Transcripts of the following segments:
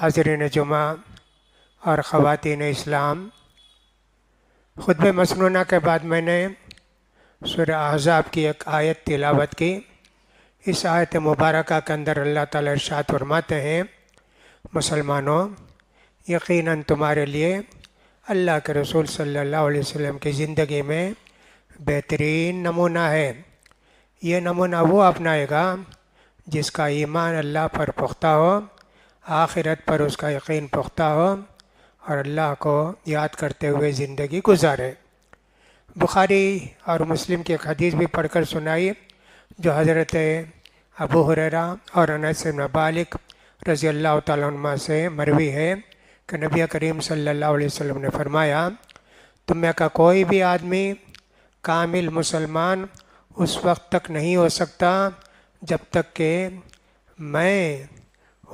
हाजरीन जुमा और ख़वान इस्लाम ख़ुतब मसनूना के बाद मैंने सुर अहजाब की एक आयत तिलावत की इस आयत मुबारक के अंदर अल्लाह ताला इरशाद फरमाते हैं मुसलमानों यकीनन तुम्हारे लिए अल्लाह के रसूल सल्लल्लाहु अलैहि वसल्लम की ज़िंदगी में बेहतरीन नमूना है ये नमूना वो अपनाएगा जिसका ईमान अल्लाह पर पुख्ता हो आखिरत पर उसका यकीन पुख्ता हो और अल्लाह को याद करते हुए ज़िंदगी गुजारे बुखारी और मुस्लिम की हदीस भी पढ़कर सुनाई जो हज़रत अबू हुररा और अनस मबालिक रज़ी अल्लाह तुमा से मरवी है कि नबी करीम सल्लल्लाहु अलैहि वसल्लम ने फरमाया तुम में का कोई भी आदमी कामिल मुसलमान उस वक्त तक नहीं हो सकता जब तक कि मैं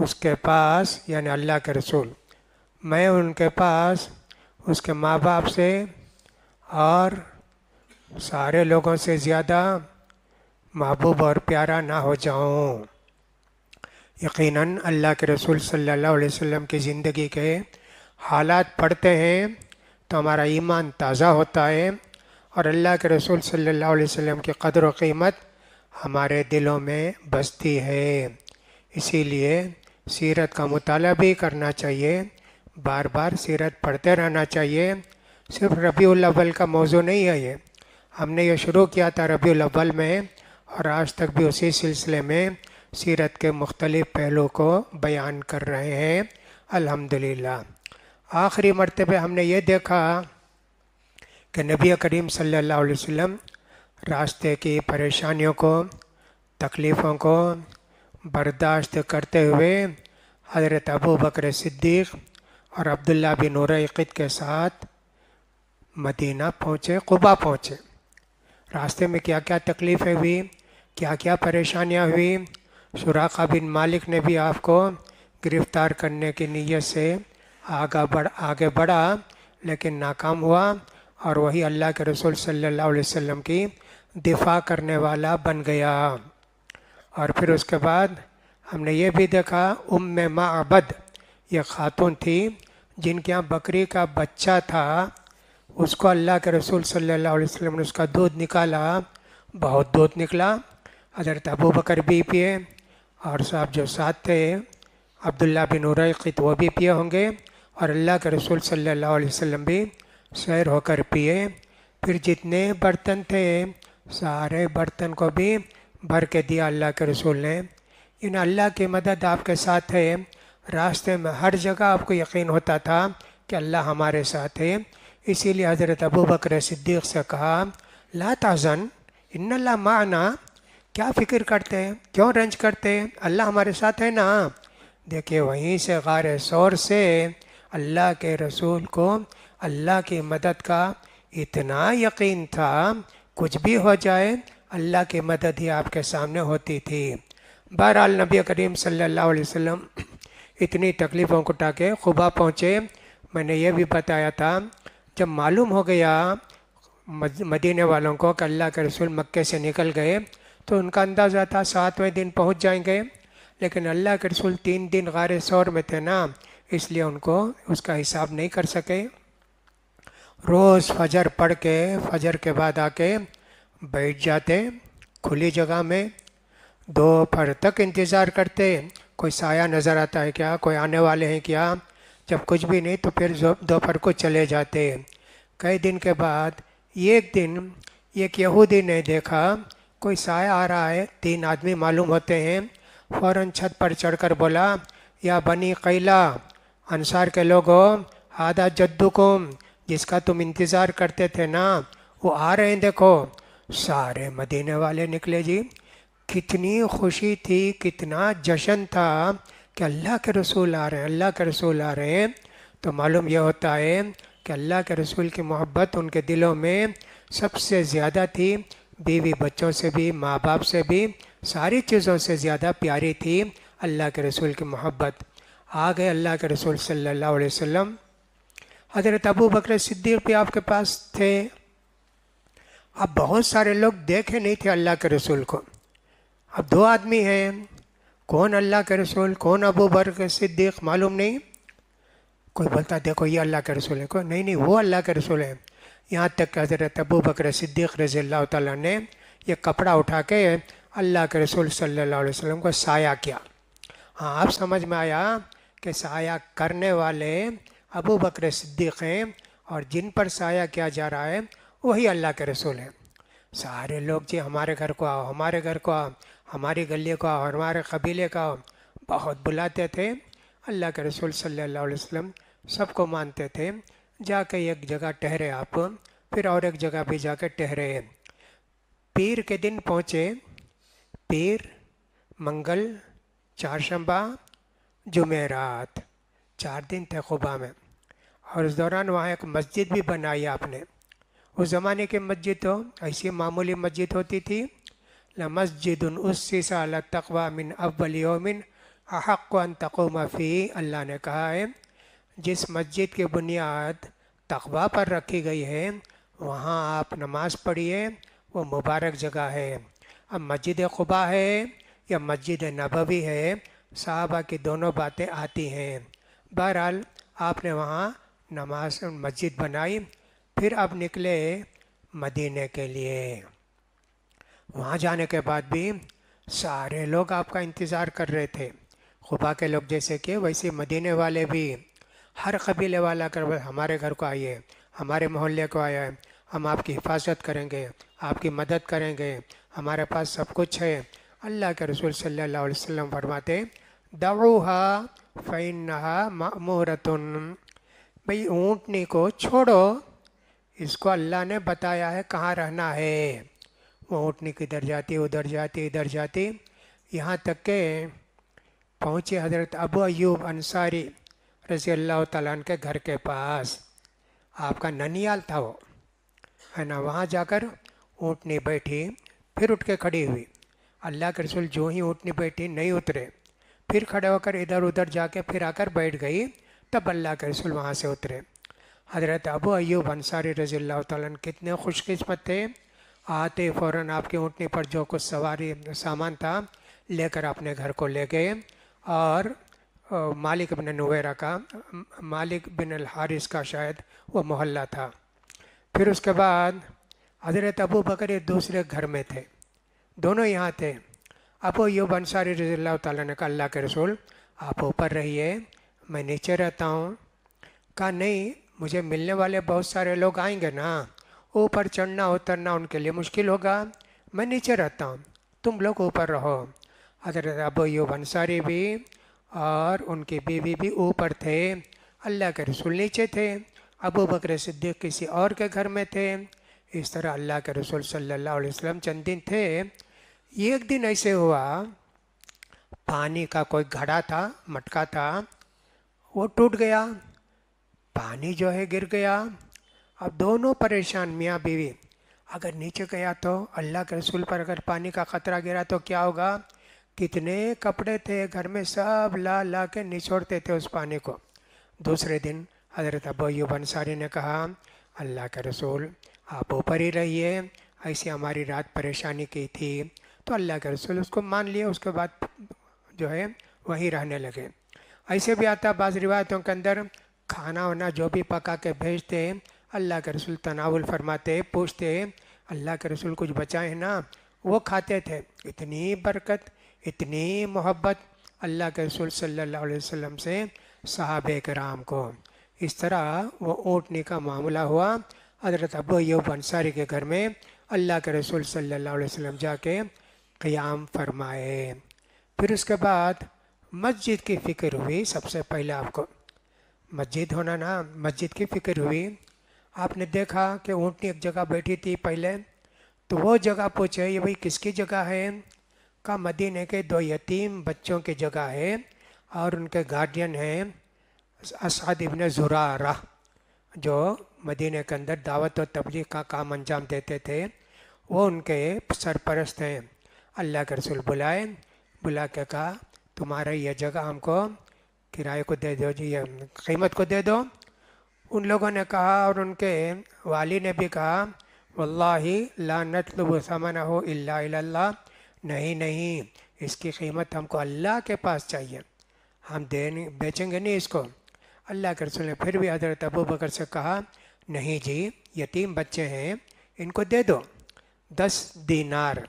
उसके पास यानी अल्लाह के रसूल मैं उनके पास उसके माँ बाप से और सारे लोगों से ज़्यादा महबूब और प्यारा ना हो जाऊँ यकीनन अल्लाह के रसूल सल्लल्लाहु अलैहि वसल्लम की ज़िंदगी के हालात पढ़ते हैं तो हमारा ईमान ताज़ा होता है और अल्लाह के रसूल सल्लल्लाहु अलैहि वसल्लम की कदर व कीमत हमारे दिलों में बसती है इसीलिए सीरत का मताल भी करना चाहिए बार बार सीरत पढ़ते रहना चाहिए सिर्फ रबी अव्वल का मौजू नहीं है ये हमने ये शुरू किया था रबी अव्वल में और आज तक भी उसी सिलसिले में सीरत के मुख्तलिफ़ पहलुओं को बयान कर रहे हैं अल्हम्दुलिल्लाह आखिरी मरतबे हमने ये देखा कि नबी करीम सल्लल्लाहु अलैहि वसल्लम रास्ते की परेशानियों को तकलीफ़ों को बर्दाश्त करते हुए हज़रत अबू बकर और अब्दुल्ला बिन उरैक़द के साथ मदीना पहुँचे कुबा पहुँचे रास्ते में क्या क्या तकलीफ़ें हुई क्या क्या परेशानियाँ हुई सुराखा बिन मालिक ने भी आपको गिरफ़्तार करने की नीयत से आगा बढ़ आगे बढ़ा लेकिन नाकाम हुआ और वही अल्लाह के रसूल सल्लल्लाहु अलैहि वसल्लम की दिफा करने वाला बन गया और फिर उसके बाद हमने ये भी देखा उम माबद ये खातून थी जिनके यहाँ बकरी का बच्चा था उसको अल्लाह के रसूल सल्लल्लाहु अलैहि वसल्लम ने उसका दूध निकाला बहुत दूध निकला हजरत अबू बकर भी पिए और साहब जो साथ थे अब्दुल्ला बिन उरैक़ित वो भी पिए होंगे और अल्लाह के रसूल सल्लल्लाहु अलैहि वसल्लम भी सैर होकर पिए फिर जितने बर्तन थे सारे बर्तन को भी भर के दिया अल्लाह के रसूल ने इन अल्लाह की मदद आपके साथ है रास्ते में हर जगह आपको यकीन होता था कि अल्लाह हमारे साथ है इसीलिए हज़रत अबू बकर सिद्दीक से कहा ला ताज़न इन माना क्या फ़िक्र करते हैं क्यों रंज करते हैं अल्लाह हमारे साथ है ना देखिए वहीं से गार शौर से अल्लाह के रसूल को अल्लाह की मदद का इतना यकीन था कुछ भी हो जाए अल्लाह की मदद ही आपके सामने होती थी बहरहाल नबी करीम सल्लल्लाहु अलैहि वसल्लम इतनी तकलीफ़ों को टाके खुबा पहुँचे मैंने ये भी बताया था जब मालूम हो गया मदीने वालों को कि अल्लाह के रसूल मक्के से निकल गए तो उनका अंदाज़ा था सातवें दिन पहुँच जाएंगे लेकिन अल्लाह के रसूल तीन दिन गार शौर में थे ना इसलिए उनको उसका हिसाब नहीं कर सके रोज़ फजर पढ़ के फजर के बाद आके बैठ जाते खुली जगह में दोपहर तक इंतज़ार करते कोई साया नज़र आता है क्या कोई आने वाले हैं क्या जब कुछ भी नहीं तो फिर दोपहर को चले जाते कई दिन के बाद एक दिन एक यहूदी ने देखा कोई साया आ रहा है तीन आदमी मालूम होते हैं फ़ौरन छत पर चढ़कर बोला या बनी कैला अनसार के लोगों आधा जद्दू को जिसका तुम इंतज़ार करते थे ना वो आ रहे हैं देखो सारे मदीने वाले निकले जी कितनी खुशी थी कितना जश्न था कि अल्लाह के रसूल आ रहे हैं अल्लाह के रसूल आ रहे हैं तो मालूम यह होता है कि अल्लाह के रसूल की मोहब्बत उनके दिलों में सबसे ज़्यादा थी बीवी बच्चों से भी माँ बाप से भी सारी चीज़ों से ज़्यादा प्यारी थी अल्लाह के रसूल की मोहब्बत आ गए अल्लाह के रसूल सल्लल्लाहु अलैहि वसल्लम हज़रत अबू बकर सिद्दीक भी आपके पास थे अब बहुत सारे लोग देखे नहीं थे अल्लाह के रसूल को अब दो आदमी हैं कौन अल्लाह के रसूल कौन अबू बकर सिद्दीक मालूम नहीं कोई बोलता देखो ये अल्लाह के रसूल है कोई नहीं नहीं वो अल्लाह के रसूल है यहाँ तक हज़रत अबू बकर सिद्दीक रज़ी अल्लाह ताली ने ये कपड़ा उठा के अल्लाह के रसूल सल्लल्लाहु अलैहि वसल्लम को साया किया हाँ आप समझ में आया कि साया करने वाले अबू बकर सिद्दीक हैं और जिन पर साया किया जा रहा है वही अल्लाह के रसूल है सारे लोग जी हमारे घर को आओ हमारे घर को आओ हमारी गली को आओ हमारे कबीले को आओ बहुत बुलाते थे अल्लाह के रसूल सल्लल्लाहु अलैहि वसल्लम सबको मानते थे जाके एक जगह ठहरे आप फिर और एक जगह भी जाके ठहरे पीर के दिन पहुँचे पीर मंगल चारशंबा जुमेरात चार दिन थे खुबा में और उस दौरान वहाँ एक मस्जिद भी बनाई आपने उस ज़माने के मस्जिद तो ऐसी मामूली मस्जिद होती थी न मस्जिद तकवा मिन अव्वलियोमिन अहक़न तकोमफ़ी अल्लाह ने कहा है जिस मस्जिद की बुनियाद तकवा पर रखी गई है वहाँ आप नमाज़ पढ़िए वो मुबारक जगह है अब मस्जिद खुबा है या मस्जिद नबवी है साहबा की दोनों बातें आती हैं बहरहाल आपने वहाँ नमाज मस्जिद बनाई फिर अब निकले मदीने के लिए वहाँ जाने के बाद भी सारे लोग आपका इंतज़ार कर रहे थे खुबा के लोग जैसे कि वैसे मदीने वाले भी हर कबीले वाला कर हमारे घर को आइए हमारे मोहल्ले को आया है हम आपकी हिफाजत करेंगे आपकी मदद करेंगे हमारे पास सब कुछ है अल्लाह के रसूल सल्लल्लाहु अलैहि वसल्लम फरमाते दऊहा फ़ैन नहा भाई ऊँटनी को छोड़ो इसको अल्लाह ने बताया है कहाँ रहना है वो उठने किधर जाती उधर जाती इधर जाती यहाँ तक के पहुँचे हज़रत अबू अयूब अंसारी रसी अल्लाह तला के घर के पास आपका ननियाल था वो है ना वहाँ जाकर ऊँटनी बैठी फिर उठ के खड़ी हुई अल्लाह के रसूल जो ही ऊँटनी बैठी नहीं उतरे फिर खड़े होकर इधर उधर जाके फिर आकर बैठ गई तब अल्लाह के रसूल वहाँ से उतरे हज़रत अबू अयूब अंसारी तन कितने खुशकस्मत थे आते फ़ौर आपकी ऊँटने पर जो कुछ सवारी सामान था लेकर अपने घर को ले गए और मालिक बिन नवेरा का मालिक बिन हारिस का शायद वो मोहल्ला था फिर उसके बाद हज़रत अबू बकर दूसरे घर में थे दोनों यहाँ थे अब यूब अंसारी रजील्ला ने अल्लाह के रसूल आप ऊपर रहिए मैं नीचे रहता हूँ का नहीं मुझे मिलने वाले बहुत सारे लोग आएंगे ना ऊपर चढ़ना उतरना उनके लिए मुश्किल होगा मैं नीचे रहता हूँ तुम लोग ऊपर रहो हजरत अब यो भंसारी भी और उनकी बीवी भी ऊपर थे अल्लाह के रसूल नीचे थे अबू बकर सिद्दीक किसी और के घर में थे इस तरह अल्लाह के रसूल सल्लल्लाहु अलैहि वसल्लम चंद दिन थे एक दिन ऐसे हुआ पानी का कोई घड़ा था मटका था वो टूट गया पानी जो है गिर गया अब दोनों परेशान मियाँ बीवी अगर नीचे गया तो अल्लाह के रसूल पर अगर पानी का ख़तरा गिरा तो क्या होगा कितने कपड़े थे घर में सब ला ला के निचोड़ते थे उस पानी को दूसरे दिन हज़रत अबूब अंसारी ने कहा अल्लाह के रसूल आप ऊपर ही रहिए ऐसी हमारी रात परेशानी की थी तो अल्लाह के रसूल उसको मान लिया उसके बाद जो है वहीं रहने लगे ऐसे भी आता बाज़ रिवायतों के अंदर खाना वाना जो भी पका के भेजते अल्लाह के रसूल तनावल फरमाते पूछते अल्लाह के रसूल कुछ बचाए ना वो खाते थे इतनी बरकत इतनी मोहब्बत अल्लाह के रसूल सल्लल्लाहु अलैहि वसल्लम से साहब कराम को इस तरह वो ऊँटने का मामला हुआ हजरत अबू यूब अंसारी के घर में अल्लाह के रसूल सल्लल्लाहु अलैहि वसल्लम जाके क़याम फरमाए फिर उसके बाद मस्जिद की फ़िक्र हुई सबसे पहले आपको मस्जिद होना ना मस्जिद की फ़िक्र हुई आपने देखा कि ऊँटनी एक जगह बैठी थी पहले तो वो जगह पूछे ये भाई किसकी जगह है का मदीने के दो यतीम बच्चों की जगह है और उनके गार्डियन हैं असाद इबन जुरारा जो मदीने के अंदर दावत और तबलीग का काम अंजाम देते थे वो उनके सरपरस्त हैं अल्लाह के रसुल बुलाए बुला के कहा तुम्हारा यह जगह हमको किराए को दे दो जी कीमत को दे दो उन लोगों ने कहा और उनके वाली ने भी कहा वल्लाही ला नतलबा हो अल्ला नहीं नहीं इसकी कीमत हमको अल्लाह के पास चाहिए हम दे बेचेंगे नहीं इसको अल्लाह के रसूल ने फिर भी हजरत अबू बकर से कहा नहीं जी यतीम बच्चे हैं इनको दे दो दस दीनार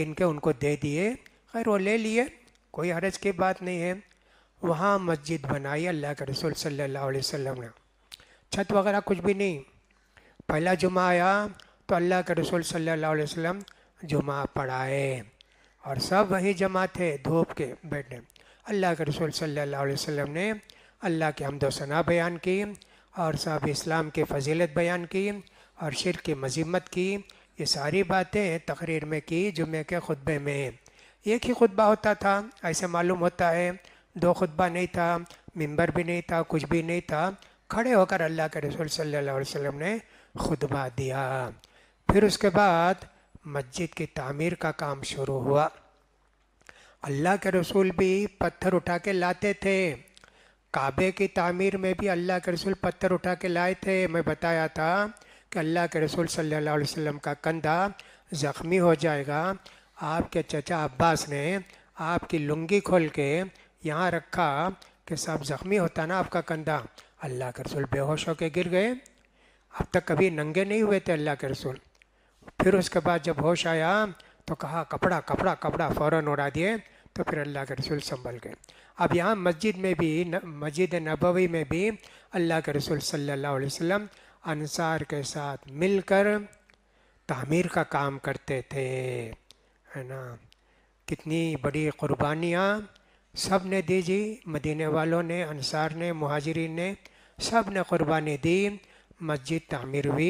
गिन के उनको दे दिए खैर वो ले लिए कोई हरज की बात नहीं है वहाँ मस्जिद बनाई अल्लाह के रसूल सल्लल्लाहु अलैहि वसल्लम ने छत वगैरह कुछ भी नहीं पहला जुमा आया तो अल्लाह के रसूल सल्लल्लाहु अलैहि वसल्लम जुमा पढ़ाए और सब वही जमा थे धूप के बैठे अल्लाह के रसूल सल्लल्लाहु अलैहि वसल्लम ने अल्लाह के हमदोसना बयान की और सब इस्लाम की फजीलत बयान की और शिर की मज़म्मत की ये सारी बातें तकरीर में की जुमे के खुतबे में एक ही खुतबा होता था ऐसे मालूम होता है दो खुतबा नहीं था मिंबर भी नहीं था कुछ भी नहीं था खड़े होकर अल्लाह के रसूल सल्लल्लाहु अलैहि वसल्लम ने खुतबा दिया फिर उसके बाद मस्जिद की तामीर का काम शुरू हुआ अल्लाह के रसूल भी पत्थर उठा के लाते थे काबे की तामीर में भी अल्लाह के रसूल पत्थर उठा के लाए थे मैं बताया था कि अल्लाह के रसूल सल्लल्लाहु अलैहि वसल्लम का कंधा ज़ख्मी हो जाएगा आपके चचा अब्बास ने आपकी लुंगी खोल के यहाँ रखा कि साहब ज़ख्मी होता ना आपका कंधा अल्लाह के रसूल बेहोश होकर गिर गए अब तक कभी नंगे नहीं हुए थे अल्लाह के रसूल फिर उसके बाद जब होश आया तो कहा कपड़ा कपड़ा कपड़ा फ़ौरन उड़ा दिए तो फिर अल्लाह के रसूल संभल गए अब यहाँ मस्जिद में भी न, मस्जिद नबवी में भी अल्लाह के रसूल सल्लल्लाहु अलैहि वसल्लम अनसार के साथ मिलकर तामीर का काम करते थे है ना कितनी बड़ी क़ुरबानियाँ सब ने दी जी मदीने वालों ने अनसार ने महाजरीन ने सब ने क़ुरबानी दी मस्जिद तामीर हुई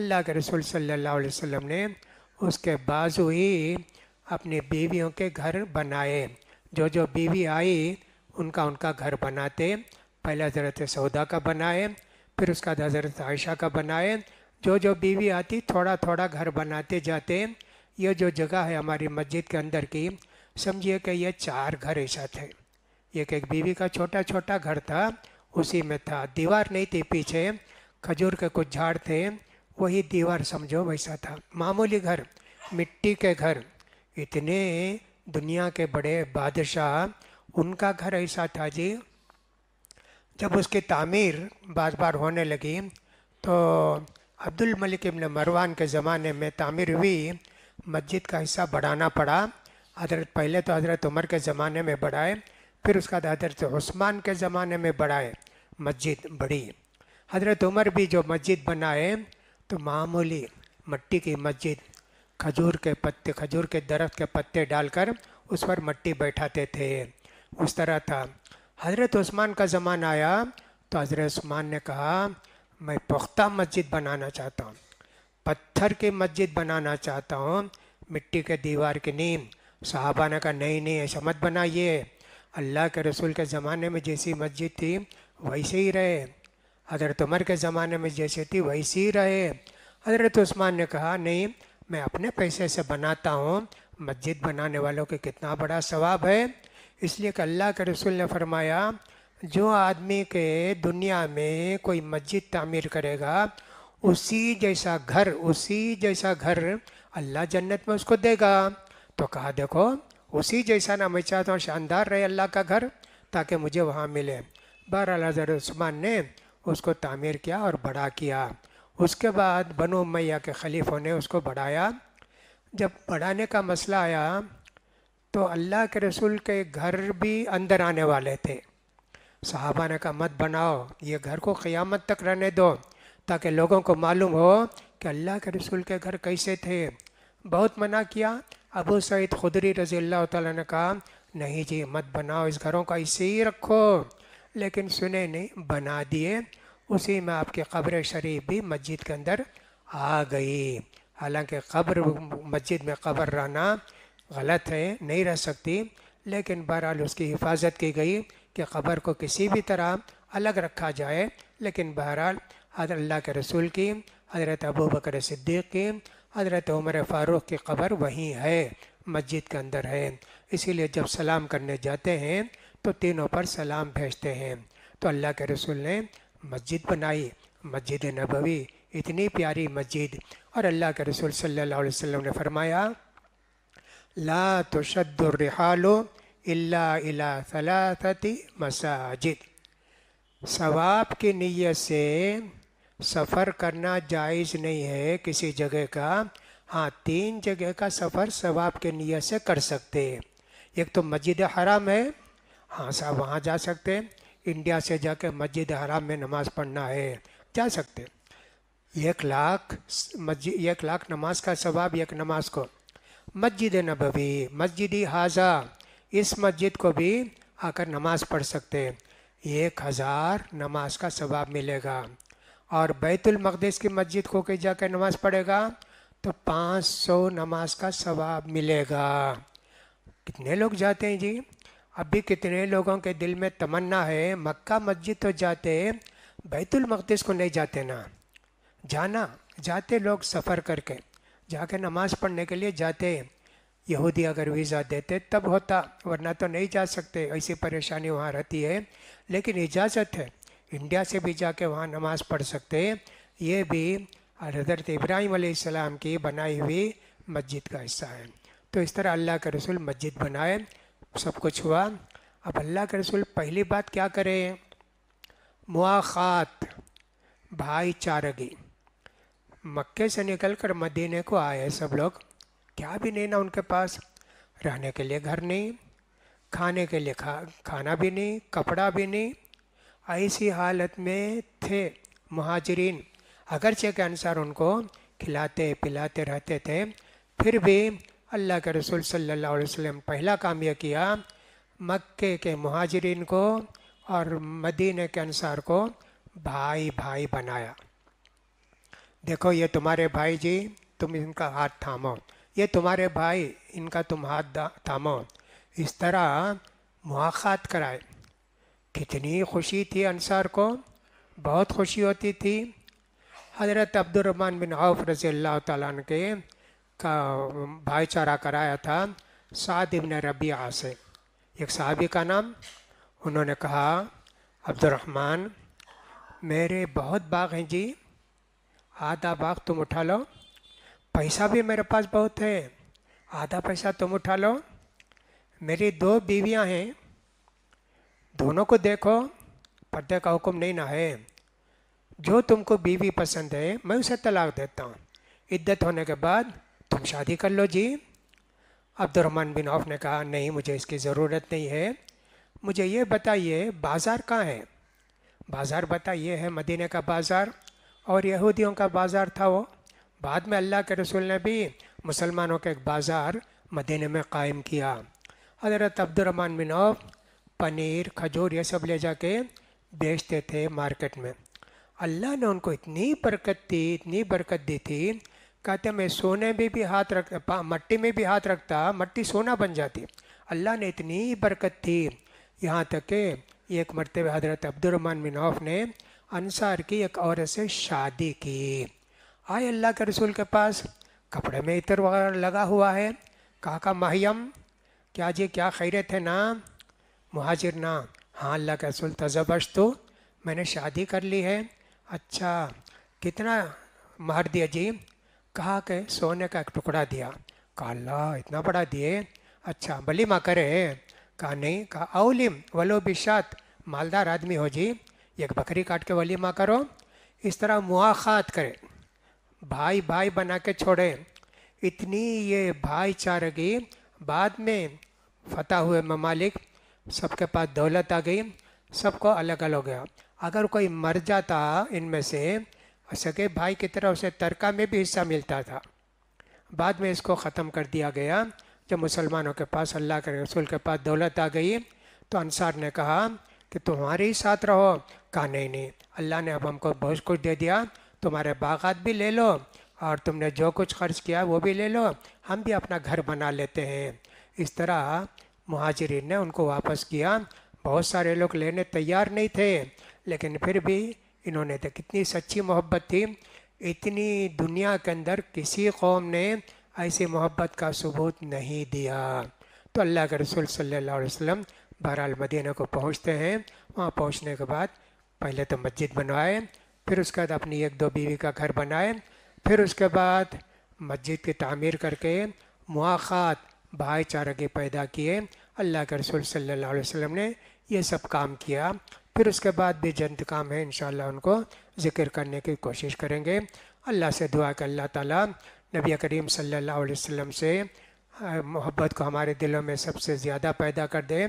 अल्लाह के रसूल सल्लल्लाहु अलैहि वसल्लम ने उसके बाजू ही अपनी बीवियों के घर बनाए जो जो बीवी आई उनका उनका घर बनाते पहले हज़रत सौदा का बनाए फिर उसका हज़रत आयशा का बनाए जो जो बीवी आती थोड़ा थोड़ा घर बनाते जाते ये जो जगह है हमारी मस्जिद के अंदर की समझिए कि ये चार घर ऐसा थे एक एक बीवी का छोटा छोटा घर था उसी में था दीवार नहीं थी पीछे खजूर के कुछ झाड़ थे वही दीवार समझो वैसा था मामूली घर मिट्टी के घर इतने दुनिया के बड़े बादशाह उनका घर ऐसा था जी जब उसकी तामीर बार बार होने लगी तो अब्दुल मलिक इबन मरवान के ज़माने में तामीर हुई मस्जिद का हिस्सा बढ़ाना पड़ा हजरत पहले तो हजरत उमर के ज़माने में बढ़ाए फिर उसका हजरत उस्मान के ज़माने में बढ़ाए मस्जिद बढ़ी हजरत उमर भी जो मस्जिद बनाए तो मामूली मट्टी की मस्जिद खजूर के पत्ते खजूर के दरख्त के पत्ते डालकर उस पर मट्टी बैठाते थे उस तरह था हज़रत उस्मान का ज़माना आया तो हज़रत उस्मान ने कहा मैं पुख्ता मस्जिद बनाना चाहता हूँ पत्थर की मस्जिद बनाना चाहता हूँ मिट्टी के दीवार की नींद साहबा ने कहा नहीं नहीं ऐसा मत बनाइए अल्लाह के रसूल के ज़माने में जैसी मस्जिद थी वैसे ही रहे हज़रत उमर के ज़माने में जैसे थी वैसे ही रहे हज़रत उस्मान ने कहा नहीं मैं अपने पैसे से बनाता हूँ मस्जिद बनाने वालों के कितना बड़ा सवाब है इसलिए कि अल्लाह के रसूल ने फरमाया जो आदमी के दुनिया में कोई मस्जिद तामीर करेगा उसी जैसा घर उसी जैसा घर अल्लाह जन्नत में उसको देगा तो कहा देखो उसी जैसा ना मैं चाहता हूँ शानदार रहे अल्लाह का घर ताकि मुझे वहाँ मिले बहरहाल हज़रत ने उसको तामीर किया और बड़ा किया उसके बाद बनो मैया के खलीफों ने उसको बढ़ाया जब बढ़ाने का मसला आया तो अल्लाह के रसूल के घर भी अंदर आने वाले थे साहबा ने कहा मत बनाओ ये घर को क़यामत तक रहने दो ताकि लोगों को मालूम हो कि अल्लाह के रसूल के घर कैसे थे बहुत मना किया अबू सईद खुदरी रजी अल्लाह तह ने कहा नहीं जी मत बनाओ इस घरों का इसे ही रखो लेकिन सुने नहीं बना दिए उसी में आपकी कब्र शरीफ भी मस्जिद के अंदर आ गई हालांकि कब्र मस्जिद में कब्र रहना गलत है नहीं रह सकती लेकिन बहरहाल उसकी हिफाजत की गई कि कब्र को किसी भी तरह अलग रखा जाए लेकिन बहरहाल अल्लाह के रसूल की हज़रत अबू बकर सिद्दीक़ की हज़रत उमर फ़ारूक़ की ख़बर वहीं है मस्जिद के अंदर है इसीलिए जब सलाम करने जाते हैं तो तीनों पर सलाम भेजते हैं तो अल्लाह के रसूल ने मस्जिद बनाई मस्जिद नबवी इतनी प्यारी मस्जिद और अल्लाह के रसूल सल्लल्लाहु अलैहि वसल्लम ने फरमाया ला तो शद्दुरहालो इल्ला इला सलासती मसाजिद सवाब की नीयत से सफ़र करना जायज़ नहीं है किसी जगह का हाँ तीन जगह का सफ़र सवाब के नीयत से कर सकते हैं एक तो मस्जिद हराम है हाँ साहब वहाँ जा सकते हैं इंडिया से जाके मस्जिद हराम में नमाज़ पढ़ना है जा सकते एक लाख मस्जिद एक लाख नमाज का सवाब एक नमाज को मस्जिद नबवी मस्जिद हाजा इस मस्जिद को भी आकर नमाज़ पढ़ सकते हैं एक हज़ार नमाज का सवाब मिलेगा और बैतुल मकदस की मस्जिद को के जाकर नमाज़ पढ़ेगा तो 500 नमाज का सवाब मिलेगा कितने लोग जाते हैं जी अभी कितने लोगों के दिल में तमन्ना है मक्का मस्जिद तो जाते बैतुल मकदस को नहीं जाते ना जाना जाते लोग सफ़र करके जाके नमाज़ पढ़ने के लिए जाते यहूदी अगर वीज़ा देते तब होता वरना तो नहीं जा सकते ऐसी परेशानी वहाँ रहती है लेकिन इजाज़त है इंडिया से भी जाके वहाँ नमाज पढ़ सकते हैं ये भी हजरत इब्राहिम सलाम की बनाई हुई मस्जिद का हिस्सा है तो इस तरह अल्लाह के रसूल मस्जिद बनाए सब कुछ हुआ अब अल्लाह के रसूल पहली बात क्या करें मुआखात भाईचारगी मक्के से निकल कर मदीने को आए सब लोग क्या भी नहीं ना उनके पास रहने के लिए घर नहीं खाने के लिए खा खाना भी नहीं कपड़ा भी नहीं ऐसी हालत में थे महाजरीन अगरचे के अनुसार उनको खिलाते पिलाते रहते थे फिर भी अल्लाह के रसूल सल्लल्लाहु अलैहि वसल्लम पहला काम यह किया मक्के के महाजरीन को और मदीने के अनुसार को भाई भाई बनाया देखो ये तुम्हारे भाई जी तुम इनका हाथ थामो ये तुम्हारे भाई इनका तुम हाथ थामो इस तरह मुआखात कराए कितनी खुशी थी अंसार को बहुत खुशी होती थी हज़रत अब्दुलरमान बिन औफ रज़ी अल्लाह तन के का भाईचारा कराया था साद इबन रबिया से एक साहबी का नाम उन्होंने कहा अब्दुलरहमान मेरे बहुत बाग हैं जी आधा बाग तुम उठा लो पैसा भी मेरे पास बहुत है आधा पैसा तुम उठा लो मेरी दो बीवियां हैं दोनों को देखो पर्दे का हुक्म नहीं ना है जो तुमको बीवी पसंद है मैं उसे तलाक देता हूँ इद्दत होने के बाद तुम शादी कर लो जी अब्दुलरहमान बिन औफ ने कहा नहीं मुझे इसकी ज़रूरत नहीं है मुझे ये बताइए बाज़ार कहाँ है बाज़ार बताइए है मदीने का बाज़ार और यहूदियों का बाज़ार था वो बाद में अल्लाह के रसूल ने भी मुसलमानों का एक बाज़ार मदीने में कायम किया हज़रत अब्दुलरहमान बिन औफ पनीर खजूर ये सब ले जाके बेचते थे मार्केट में अल्लाह ने उनको इतनी बरकत दी इतनी बरकत दी थी कहते मैं सोने में भी, भी हाथ रख मट्टी में भी हाथ रखता मट्टी सोना बन जाती अल्लाह ने इतनी बरकत दी यहाँ तक के एक मरतब हजरत अब्दुलरमान बिन ने अनसार की एक औरत से शादी की आए अल्लाह के रसूल के पास कपड़े में इतर वगैरह लगा हुआ है कहा का माहियम क्या जी क्या खैरत है ना मुहाजिर ना हाँ अल्लाह के रसूल तजबश तो मैंने शादी कर ली है अच्छा कितना मार दिया जी कहा के सोने का एक टुकड़ा दिया कहा अल्लाह इतना बड़ा दिए अच्छा बली माँ करे कहा नहीं कहा अवलिम वलो बिशात मालदार आदमी हो जी एक बकरी काट के वली माँ करो इस तरह मुआखात करे भाई भाई बना के छोड़े इतनी ये भाईचारगी बाद में फतेह हुए ममालिक सबके पास दौलत आ गई सबको अलग अलग हो गया अगर कोई मर जाता इनमें से सके भाई की तरह उसे तरका में भी हिस्सा मिलता था बाद में इसको ख़त्म कर दिया गया जब मुसलमानों के पास अल्लाह के रसूल के पास दौलत आ गई तो अनसार ने कहा कि तुम्हारे ही साथ रहो कहा नहीं नहीं अल्लाह ने अब हमको बहुत कुछ दे दिया तुम्हारे बागात भी ले लो और तुमने जो कुछ खर्च किया वो भी ले लो हम भी अपना घर बना लेते हैं इस तरह महाजरीन ने उनको वापस किया बहुत सारे लोग लेने तैयार नहीं थे लेकिन फिर भी इन्होंने तो कितनी सच्ची मोहब्बत थी इतनी दुनिया के अंदर किसी कौम ने ऐसी मोहब्बत का सबूत नहीं दिया तो अल्लाह के रसूल सल्लल्लाहु अलैहि वसल्लम बहरहाल मदीना को पहुँचते हैं वहाँ पहुँचने के बाद पहले तो मस्जिद बनवाए फिर उसके बाद अपनी एक दो बीवी का घर बनाए फिर उसके बाद मस्जिद की तामीर करके मुआखात भाईचारा के पैदा किए अल्लाह के रसूल सल्लल्लाहु अलैहि वसल्लम ने ये सब काम किया फिर उसके बाद भी जंत काम है इन उनको ज़िक्र करने की कोशिश करेंगे अल्लाह से दुआ कर अल्लाह ताला नबी करीम सल्लल्लाहु अलैहि वसल्लम से मोहब्बत को हमारे दिलों में सबसे ज़्यादा पैदा कर दें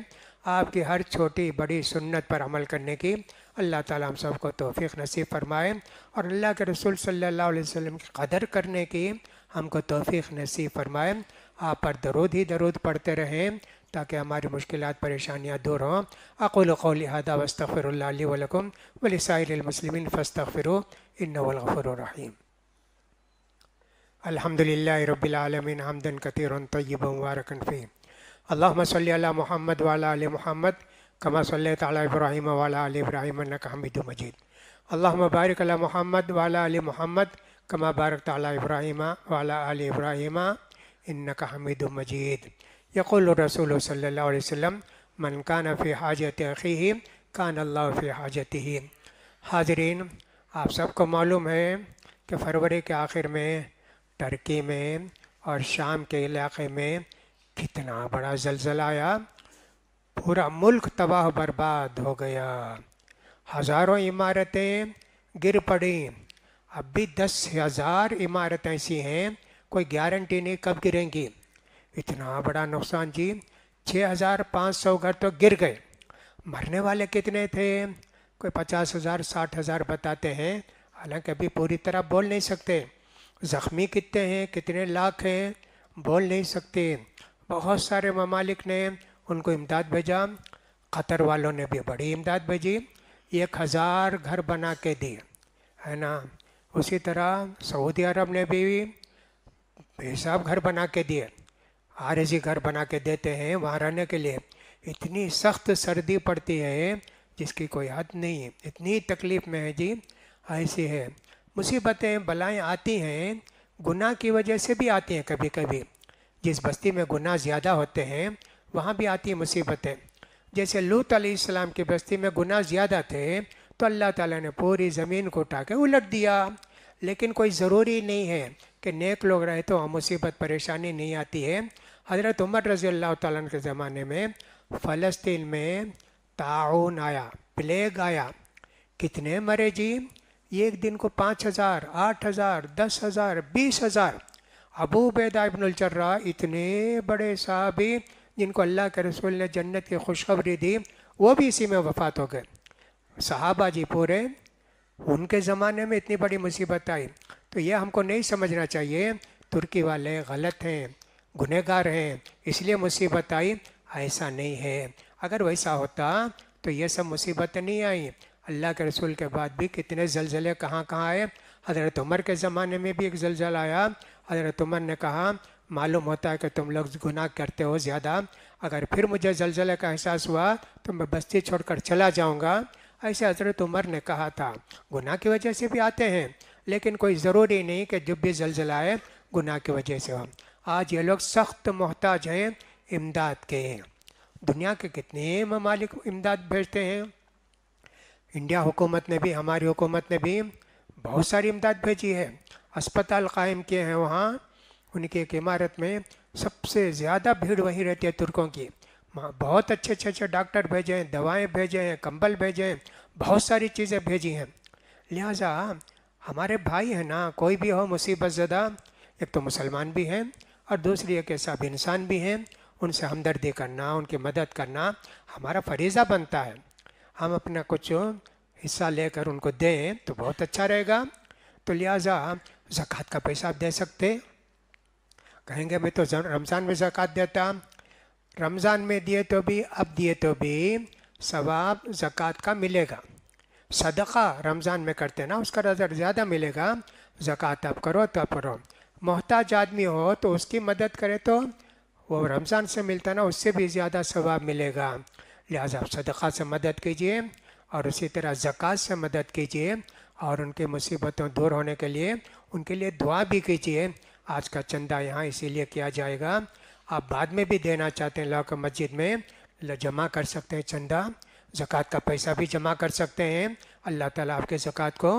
आपकी हर छोटी बड़ी सुन्नत पर अमल करने की अल्लाह ताला हम सबको तोफ़ी नसीब फरमाए और अल्लाह के रसूल सल्लल्लाहु अलैहि वसल्लम की कदर करने की हमको तोफ़ी नसीब फरमाए आप पर दरुद ही दरुद पढ़ते रहें ताकि हमारी मुश्किल परेशानियाँ दूर हों अकुल कौल हदा वस्तफ़िर वलकम वलसाइलमसलिमिन फ़स्तफ़िर इन्नवलफ़ुररहीम अलहमदिल्ला रबालमीन हमदन कतिर तयब मुबारकन फ़ी सल महमद वाला आल महमद कमा सल तब्राहिम वाला आल इब्राहिम हमिद मजीद अल्लाम महमद वाला आल महमद कमा बारक तब्राहिम इब्राहिम वाला इन हमिद मजीद यकुल रसूल सल्ला वसम मन कान फ़ी हाजत अखी कान अल्लाह फ़ी हाजत ही हाजरीन आप सबको मालूम है कि फरवरी के आखिर में टर्की में और शाम के इलाके में कितना बड़ा जलजला आया पूरा मुल्क तबाह बर्बाद हो गया हज़ारों इमारतें गिर पड़ी अब भी दस हज़ार इमारतें ऐसी हैं कोई गारंटी नहीं कब गिरेंगी इतना बड़ा नुकसान जी 6,500 घर तो गिर गए मरने वाले कितने थे कोई पचास हज़ार साठ हज़ार बताते हैं हालांकि अभी पूरी तरह बोल नहीं सकते ज़ख्मी कितने हैं कितने लाख हैं बोल नहीं सकते बहुत सारे ममालिक ने उनको इमदाद भेजा क़तर वालों ने भी बड़ी इमदाद भेजी एक हज़ार घर बना के दिए है ना उसी तरह सऊदी अरब ने भी भाई तो घर बना के दिए आरजी घर बना के देते हैं वहाँ रहने के लिए इतनी सख्त सर्दी पड़ती है जिसकी कोई हद नहीं है इतनी तकलीफ़ में है जी ऐसी है मुसीबतें बलाएं आती हैं गुनाह की वजह से भी आती हैं कभी कभी जिस बस्ती में गुनाह ज़्यादा होते हैं वहाँ भी आती हैं मुसीबतें जैसे लूत आसमाम की बस्ती में गुनाह ज़्यादा थे तो अल्लाह ताला ने पूरी ज़मीन को उठा के उलट दिया लेकिन कोई ज़रूरी नहीं है कि नेक लोग रहे तो मुसीबत परेशानी नहीं आती है हज़रत उमर रज़ी अल्लाह तन के ज़माने में फ़लस्तीन में ताउन आया प्लेग आया कितने मरे जी एक दिन को पाँच हज़ार आठ हज़ार दस हज़ार बीस हज़ार अबू बैदा इबनचर्रा इतने बड़े साहबी जिनको अल्लाह के रसूल ने जन्नत की खुशखबरी दी वो भी इसी में वफात हो गए साहबा जी पूरे उनके ज़माने में इतनी बड़ी मुसीबत आई तो यह हमको नहीं समझना चाहिए तुर्की वाले गलत हैं गुनहगार हैं इसलिए मुसीबत आई ऐसा नहीं है अगर वैसा होता तो यह सब मुसीबतें नहीं आई अल्लाह के रसूल के बाद भी कितने जलजले कहाँ कहाँ आए हजरत उमर के ज़माने में भी एक जलजला आया हजरत उमर ने कहा मालूम होता है कि तुम लोग गुनाह करते हो ज़्यादा अगर फिर मुझे जलजले का एहसास हुआ तो मैं बस्ती छोड़कर चला जाऊँगा ऐसे हजरत उमर ने कहा था गुनाह की वजह से भी आते हैं लेकिन कोई ज़रूरी नहीं कि जब भी जलजला आए गुनाह की वजह से हो आज ये लोग सख्त मोहताज हैं इमदाद के दुनिया के कितने ममालिक इमदाद भेजते हैं इंडिया हुकूमत ने भी हमारी हुकूमत ने भी बहुत सारी इमदाद भेजी है अस्पताल कायम किए हैं वहाँ उनकी एक इमारत में सबसे ज़्यादा भीड़ वहीं रहती है तुर्कों की बहुत अच्छे अच्छे अच्छे डॉक्टर भेजे हैं दवाएँ भेजे हैं कंबल भेजे हैं बहुत सारी चीज़ें भेजी हैं लिहाजा हमारे भाई हैं ना कोई भी हो मुसीबत ज़दा एक तो मुसलमान भी हैं और दूसरी एक ऐसा भी इंसान भी हैं उनसे हमदर्दी करना उनकी मदद करना हमारा फरीज़ा बनता है हम अपना कुछ हिस्सा लेकर उनको दें तो बहुत अच्छा रहेगा तो लिहाजा ज़क़़त का पैसा आप दे सकते कहेंगे भाई तो रमज़ान में ज़क़़त देता रमज़ान में दिए तो भी अब दिए तो भी सवाब ज़क़़त का मिलेगा सदका रमज़ान में करते हैं ना उसका नज़र ज़्यादा मिलेगा ज़क़़त आप करो तब तो करो मोहताज आदमी हो तो उसकी मदद करे तो वो रमज़ान से मिलता ना उससे भी ज़्यादा सवाब मिलेगा लिहाजा आप सदक़ा से मदद कीजिए और उसी तरह ज़क़़त से मदद कीजिए और उनके मुसीबतों दूर होने के लिए उनके लिए दुआ भी कीजिए आज का चंदा यहाँ इसीलिए किया जाएगा आप बाद में भी देना चाहते हैं लाख मस्जिद में जमा कर सकते हैं चंदा ज़क़़त का पैसा भी जमा कर सकते हैं अल्लाह ताला आपके ज़क़़त को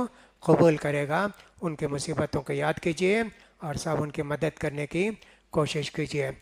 कबूल करेगा उनके मुसीबतों को याद कीजिए और सब उनकी मदद करने की कोशिश कीजिए